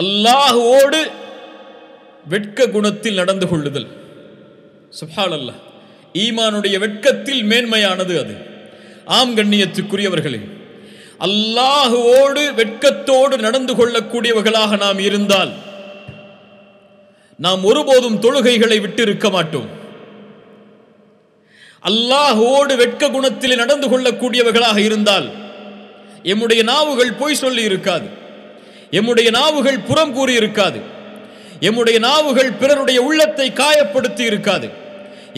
அல்லாஹுவோடு வெட்க குணத்தில் நடந்து கொள்ளுதல் சுஹால் அல்ல ஈமானுடைய வெட்கத்தில் மேன்மையானது அது ஆம் கண்ணியத்துக்குரியவர்களே அல்லாஹுவோடு வெட்கத்தோடு நடந்து கொள்ளக்கூடியவர்களாக நாம் இருந்தால் நாம் ஒருபோதும் தொழுகைகளை விட்டு இருக்க மாட்டோம் அல்லாஹுவோடு வெட்க குணத்தில் நடந்து கொள்ளக்கூடியவர்களாக இருந்தால் எம்முடைய நாவுகள் பொய் சொல்லி இருக்காது எம்முடைய நாவுகள் புறம் கூறி இருக்காது எம்முடைய நாவுகள் பிறருடைய உள்ளத்தை காயப்படுத்தி இருக்காது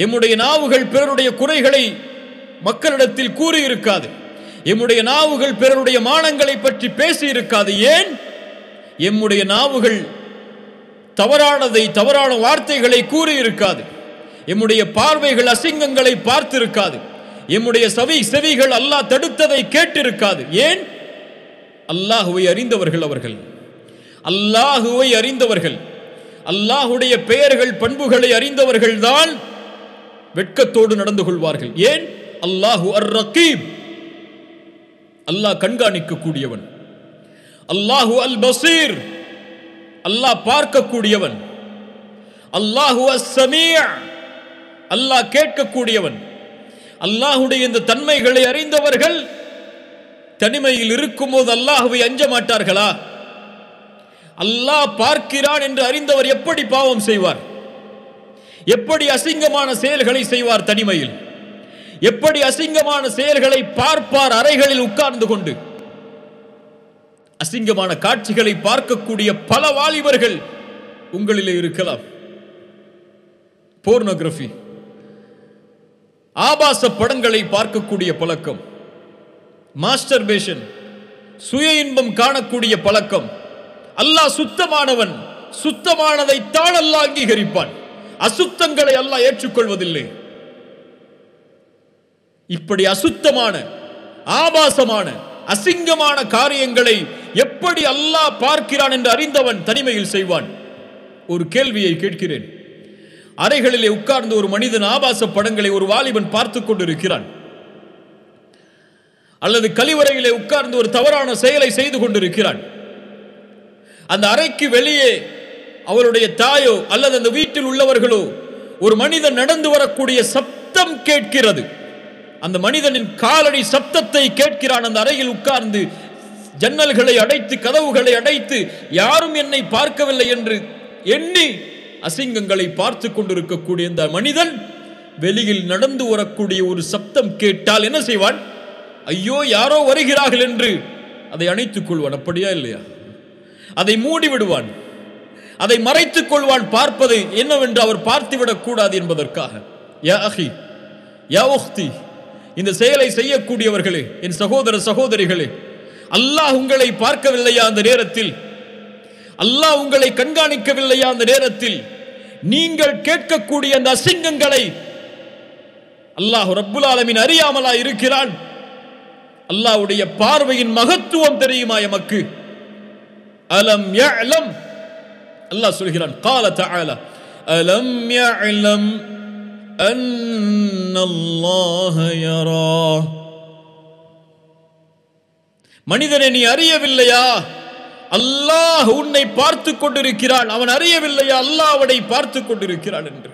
எம்முடைய நாவுகள் பிறருடைய குறைகளை மக்களிடத்தில் கூறியிருக்காது எம்முடைய நாவுகள் பிறருடைய மானங்களை பற்றி பேசியிருக்காது ஏன் எம்முடைய நாவுகள் தவறானதை தவறான வார்த்தைகளை கூறியிருக்காது எம்முடைய பார்வைகள் அசிங்கங்களை பார்த்திருக்காது எம்முடைய சவி செவிகள் அல்லாஹ் தடுத்ததை கேட்டிருக்காது ஏன் அல்லாஹுவை அறிந்தவர்கள் அவர்கள் அல்லாஹுவை அறிந்தவர்கள் அல்லாஹுடைய பெயர்கள் பண்புகளை அறிந்தவர்கள்தான் வெட்கத்தோடு நடந்து கொள்வார்கள் ஏன் அல்லாஹு அர் அல்லாஹ் கண்காணிக்க கூடியவன் அல்லாஹு அல் பசீர் அல்லாஹ் பார்க்கக்கூடியவன் அல்லாஹு அஸ்ஸமியா அல்லாஹ் கேட்கக்கூடியவன் அல்லாஹுடைய இந்த தன்மைகளை அறிந்தவர்கள் தனிமையில் இருக்கும் போது அல்லாஹுவை அஞ்ச மாட்டார்களா அல்லாஹ் பார்க்கிறான் என்று அறிந்தவர் எப்படி பாவம் செய்வார் எப்படி அசிங்கமான செயல்களை செய்வார் தனிமையில் எப்படி அசிங்கமான செயல்களை பார்ப்பார் அறைகளில் உட்கார்ந்து கொண்டு அசிங்கமான காட்சிகளை பார்க்கக்கூடிய பல வாலிபர்கள் உங்களிலே இருக்கலாம் போர்னோகிராபி ஆபாச படங்களை பார்க்கக்கூடிய பழக்கம் மாஸ்டர்பேஷன் சுய இன்பம் காணக்கூடிய பழக்கம் அல்லாஹ் சுத்தமானவன் சுத்தமானதை தான் அங்கீகரிப்பான் அசுத்தங்களை அல்ல ஏற்றுக்கொள்வதில்லை இப்படி அசுத்தமான ஆபாசமான அசிங்கமான காரியங்களை எப்படி அல்லாஹ் பார்க்கிறான் என்று அறிந்தவன் தனிமையில் செய்வான் ஒரு கேள்வியை கேட்கிறேன் அறைகளிலே உட்கார்ந்து ஒரு மனிதன் ஆபாச படங்களை ஒரு வாலிபன் பார்த்து கொண்டிருக்கிறான் அல்லது கழிவறையிலே உட்கார்ந்து ஒரு தவறான செயலை செய்து கொண்டிருக்கிறான் அந்த அறைக்கு வெளியே அவளுடைய தாயோ அல்லது அந்த வீட்டில் உள்ளவர்களோ ஒரு மனிதன் நடந்து வரக்கூடிய சப்தம் கேட்கிறது அந்த மனிதனின் காலடி சப்தத்தை கேட்கிறான் அந்த அறையில் உட்கார்ந்து ஜன்னல்களை அடைத்து கதவுகளை அடைத்து யாரும் என்னை பார்க்கவில்லை என்று எண்ணி அசிங்கங்களை பார்த்து கொண்டிருக்கக்கூடிய இந்த மனிதன் வெளியில் நடந்து வரக்கூடிய ஒரு சப்தம் கேட்டால் என்ன செய்வான் ஐயோ யாரோ வருகிறார்கள் என்று அதை அணைத்துக் கொள்வான் அப்படியா இல்லையா அதை மூடி விடுவான் அதை மறைத்துக் கொள்வான் பார்ப்பது என்னவென்று அவர் பார்த்துவிடக் கூடாது என்பதற்காக யா யா இந்த செயலை செய்யக்கூடியவர்களே என் சகோதர சகோதரிகளே அல்லாஹ் உங்களை பார்க்கவில்லையா அந்த நேரத்தில் அல்லாஹ் உங்களை கண்காணிக்கவில்லையா அந்த நேரத்தில் நீங்கள் கேட்கக்கூடிய அந்த அசிங்கங்களை அல்லாஹ் ரப்புல் ஆலமின் அறியாமலா இருக்கிறான் அல்லாவுடைய பார்வையின் மகத்துவம் தெரியுமா எமக்கு அலம் யலம் அல்லாஹ் சொல்கிறான் கால தஆலா அலம் யலம் மனிதனை நீ அறியவில்லையா அல்லாஹ் உன்னை பார்த்து கொண்டிருக்கிறான் அவன் அறியவில்லையா அல்லாஹ் அவனை பார்த்து கொண்டிருக்கிறான் என்று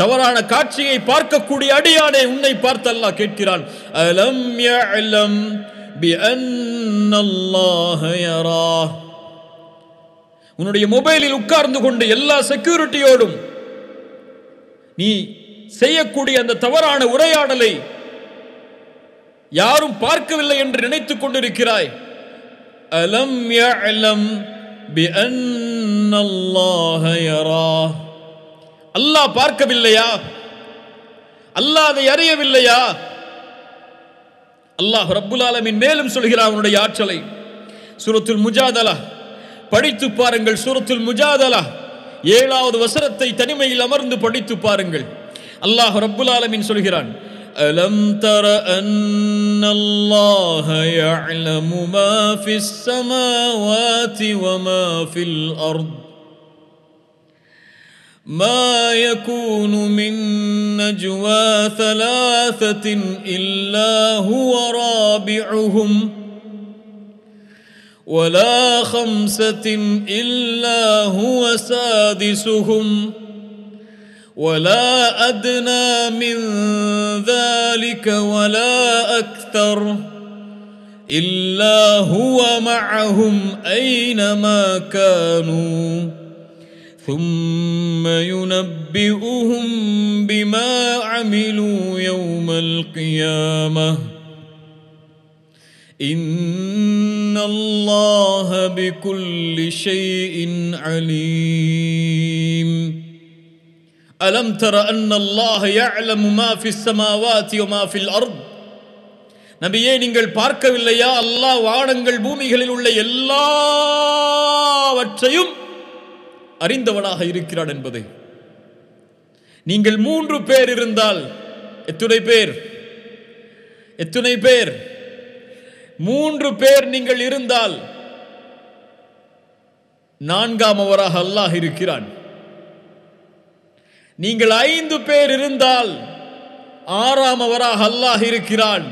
தவறான காட்சியை பார்க்கக்கூடிய அடியானை உன்னை பார்த்து அல்லாஹ் கேட்கிறான் அலம் உன்னுடைய மொபைலில் உட்கார்ந்து கொண்டு எல்லா செக்யூரிட்டியோடும் நீ செய்யக்கூடிய அந்த தவறான உரையாடலை யாரும் பார்க்கவில்லை என்று நினைத்துக் கொண்டிருக்கிறாய் அலம் யஅலம் பி அன்னல்லாஹயரா அல்லாஹ் பார்க்கவில்லையா அல்லாஹ் அதை அறியவில்லையா அல்லாஹ் ரபுல் ஆலமின் மேலும் சொல்கிறார் அவனுடைய ஆற்றலை சுரத்தில் முஜாதலா படித்து பாருங்கள் சூரத்துல் முஜாதலா ஏழாவது வசரத்தை தனிமையில் அமர்ந்து படித்து பாருங்கள் அல்லாஹ் ரபுல் ஆலமின் சொல்கிறான் அலம் தர அன்னல்லாஹ يعلم ما في السماوات وما في الأرض ما يكون من نجوى ثلاثة إلا هو رابعهم ولا خمسة إلا هو سادسهم ولا أدنى من ذلك ولا أكثر إلا هو معهم أينما كانوا ثم ينبئهم بما عملوا يوم القيامة إن الله بكل شيء عليم ألم تر أن الله يعلم ما في السماوات وما في الأرض நபியே நீங்கள் பார்க்கவில்லையா அல்லாஹ் வானங்கள் பூமிகளில் உள்ள எல்லாவற்றையும் அறிந்தவனாக இருக்கிறான் என்பதை நீங்கள் மூன்று பேர் இருந்தால் எத்துணை பேர் எத்துணை பேர் மூன்று பேர் நீங்கள் இருந்தால் நான்காம் அவராக அல்லாஹ் இருக்கிறான் நீங்கள் ஐந்து பேர் இருந்தால் ஆறாம் அவராக அல்லாஹ் இருக்கிறான்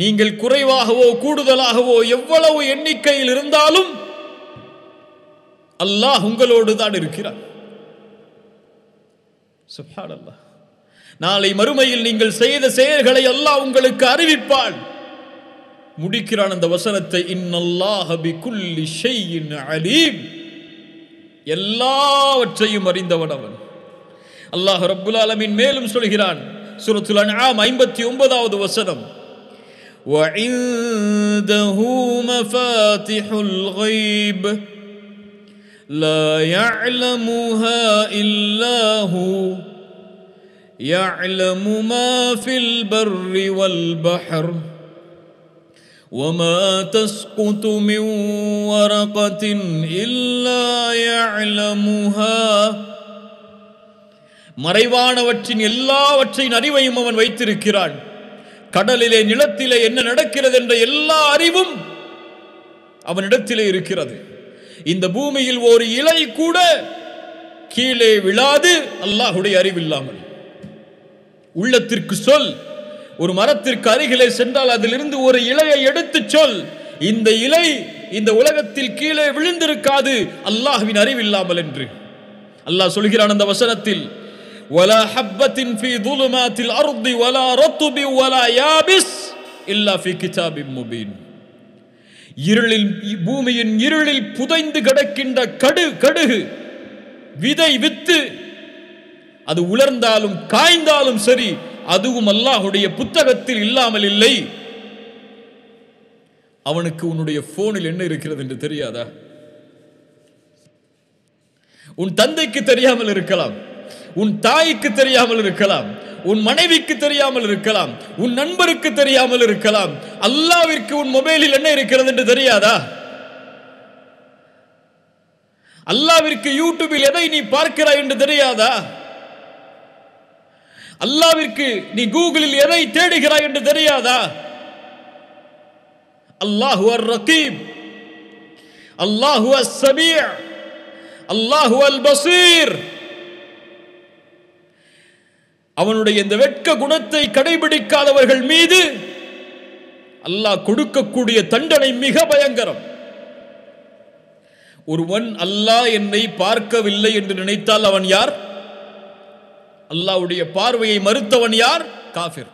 நீங்கள் குறைவாகவோ கூடுதலாகவோ எவ்வளவு எண்ணிக்கையில் இருந்தாலும் அல்லாஹ் உங்களோடு தான் இருக்கிறார் அல்லாஹ் நாளை மறுமையில் நீங்கள் செய்த செயல்களை அல்லாஹ் உங்களுக்கு அறிவிப்பான் முடிக்கிறான் அந்த வசனத்தை இன்னல்லாஹபி எல்லாவற்றையும் அறிந்தவன் அவன் அல்லாஹ் ரபுல் அலமின் மேலும் சொல்கிறான் சுரத்துல ஆம் ஐம்பத்தி ஒன்பதாவது வசனம் وَعِنْدَهُ مَفَاتِحُ الْغَيْبِ لا يعلمها إلا هو يعلم ما في البر والبحر وما تسقط من ورقة إلا يعلمها மறைவானவற்றின் எல்லாவற்றின் அறிவையும் அவன் வைத்திருக்கிறான் கடலிலே நிலத்திலே என்ன நடக்கிறது என்ற எல்லா அறிவும் அவனிடத்திலே இருக்கிறது இந்த பூமியில் ஒரு இலை கூட கீழே விழாது அல்லாஹுடைய அறிவில்லாமல் உள்ளத்திற்கு சொல் ஒரு மரத்திற்கு அருகிலே சென்றால் அதிலிருந்து ஒரு இலையை எடுத்து சொல் இந்த இலை இந்த உலகத்தில் கீழே விழுந்திருக்காது அல்லாஹுவின் அறிவில்லாமல் என்று அல்லாஹ் சொல்கிறான் அந்த வசனத்தில் ولا حبة في ظلمات الأرض ولا رطب ولا يابس إلا في كتاب مبين இருளில் பூமியின் இருளில் புதைந்து கிடக்கின்ற கடு கடுகு விதை வித்து அது உலர்ந்தாலும் காய்ந்தாலும் சரி அதுவும் அல்லாஹுடைய புத்தகத்தில் இல்லாமல் இல்லை அவனுக்கு உன்னுடைய போனில் என்ன இருக்கிறது என்று தெரியாதா உன் தந்தைக்கு தெரியாமல் இருக்கலாம் உன் தாய்க்கு தெரியாமல் இருக்கலாம் உன் மனைவிக்கு தெரியாமல் இருக்கலாம் உன் நண்பருக்கு தெரியாமல் இருக்கலாம் அல்லாவிற்கு உன் மொபைலில் என்ன இருக்கிறது என்று தெரியாதா அல்லாவிற்கு யூடியூபில் எதை நீ பார்க்கிறாய் என்று தெரியாதா அல்லாவிற்கு நீ கூகுளில் எதை தேடுகிறாய் என்று தெரியாதா அல்லாஹு அர் ரகீப் அல்லாஹு அஸ் சமீ அல்லாஹு அல் பசீர் அவனுடைய இந்த வெட்க குணத்தை கடைபிடிக்காதவர்கள் மீது அல்லாஹ் கொடுக்கக்கூடிய தண்டனை மிக பயங்கரம் ஒருவன் அல்லாஹ் என்னை பார்க்கவில்லை என்று நினைத்தால் அவன் யார் அல்லாவுடைய பார்வையை மறுத்தவன் யார் காஃபிர்